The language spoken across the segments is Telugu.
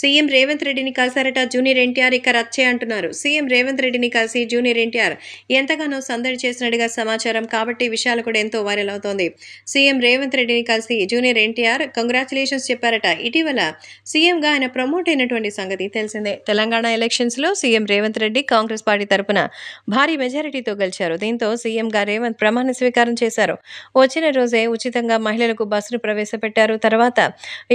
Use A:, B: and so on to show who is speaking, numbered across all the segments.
A: సీఎం రేవంత్ రెడ్డిని కలిశారట జూనియర్ ఎన్టీఆర్ ఇక రచ్చే అంటున్నారు సీఎం రేవంత్ రెడ్డిని కలిసి జూనియర్ ఎన్టీఆర్ ఎంతగానో సందడి చేసినట్టుగా సమాచారం కాబట్టి విషయాలు కూడా ఎంతో వైరల్ అవుతోంది సీఎం రేవంత్ రెడ్డిని కలిసి జూనియర్ ఎన్టీఆర్ కంగ్రాచులేషన్స్ చెప్పారట ఇటీవల సీఎంగా ఆయన ప్రమోట్ అయినటువంటి సంగతి తెలిసిందే తెలంగాణ ఎలక్షన్స్లో సీఎం రేవంత్ రెడ్డి కాంగ్రెస్ పార్టీ తరపున భారీ మెజారిటీతో గెలిచారు దీంతో సీఎంగా రేవంత్ ప్రమాణ స్వీకారం చేశారు వచ్చిన రోజే ఉచితంగా మహిళలకు బస్సును ప్రవేశపెట్టారు తర్వాత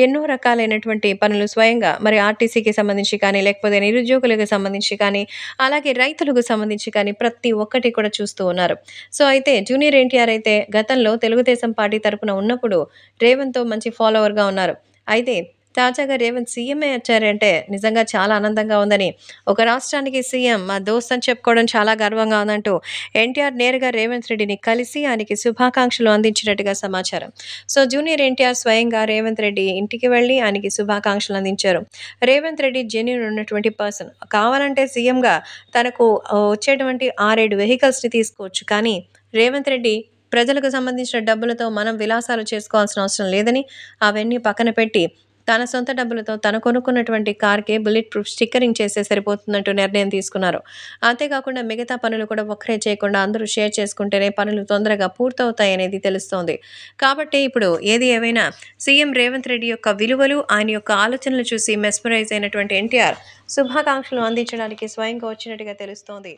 A: ఎన్నో రకాలైనటువంటి పనులు స్వయంగా మరి ఆర్టీసీకి సంబంధించి కానీ లేకపోతే నిరుద్యోగులకు సంబంధించి కానీ అలాగే రైతులకు సంబంధించి కానీ ప్రతి ఒక్కటి కూడా చూస్తూ ఉన్నారు సో అయితే జూనియర్ ఎన్టీఆర్ అయితే గతంలో తెలుగుదేశం పార్టీ తరఫున ఉన్నప్పుడు రేవంత్తో మంచి ఫాలోవర్గా ఉన్నారు అయితే తాజాగా రేవంత్ సీఎంఏ వచ్చారంటే నిజంగా చాలా ఆనందంగా ఉందని ఒక రాష్ట్రానికి సీఎం మా దోస్త్ అని చెప్పుకోవడం చాలా గర్వంగా ఉందంటూ ఎన్టీఆర్ నేరుగా రేవంత్ రెడ్డిని కలిసి ఆయనకి శుభాకాంక్షలు అందించినట్టుగా సమాచారం సో జూనియర్ ఎన్టీఆర్ స్వయంగా రేవంత్ రెడ్డి ఇంటికి వెళ్ళి ఆయనకి శుభాకాంక్షలు అందించారు రేవంత్ రెడ్డి జెన్యున్ ఉన్నటువంటి పర్సన్ కావాలంటే సీఎంగా తనకు వచ్చేటువంటి ఆరేడు వెహికల్స్ని తీసుకోవచ్చు కానీ రేవంత్ రెడ్డి ప్రజలకు సంబంధించిన డబ్బులతో మనం విలాసాలు చేసుకోవాల్సిన అవసరం లేదని అవన్నీ పక్కన పెట్టి తన సొంత డబ్బులతో తను కొనుక్కున్నటువంటి కార్కి బుల్లెట్ ప్రూఫ్ స్టిక్కరింగ్ చేస్తే సరిపోతున్నట్టు నిర్ణయం తీసుకున్నారు అంతేకాకుండా మిగతా పనులు కూడా ఒక్కరే చేయకుండా అందరూ షేర్ చేసుకుంటేనే పనులు తొందరగా పూర్తవుతాయనేది తెలుస్తోంది కాబట్టి ఇప్పుడు ఏది ఏమైనా సీఎం రేవంత్ రెడ్డి యొక్క విలువలు ఆయన యొక్క ఆలోచనలు చూసి మెస్మరైజ్ అయినటువంటి ఎన్టీఆర్ శుభాకాంక్షలు అందించడానికి స్వయంగా వచ్చినట్టుగా తెలుస్తోంది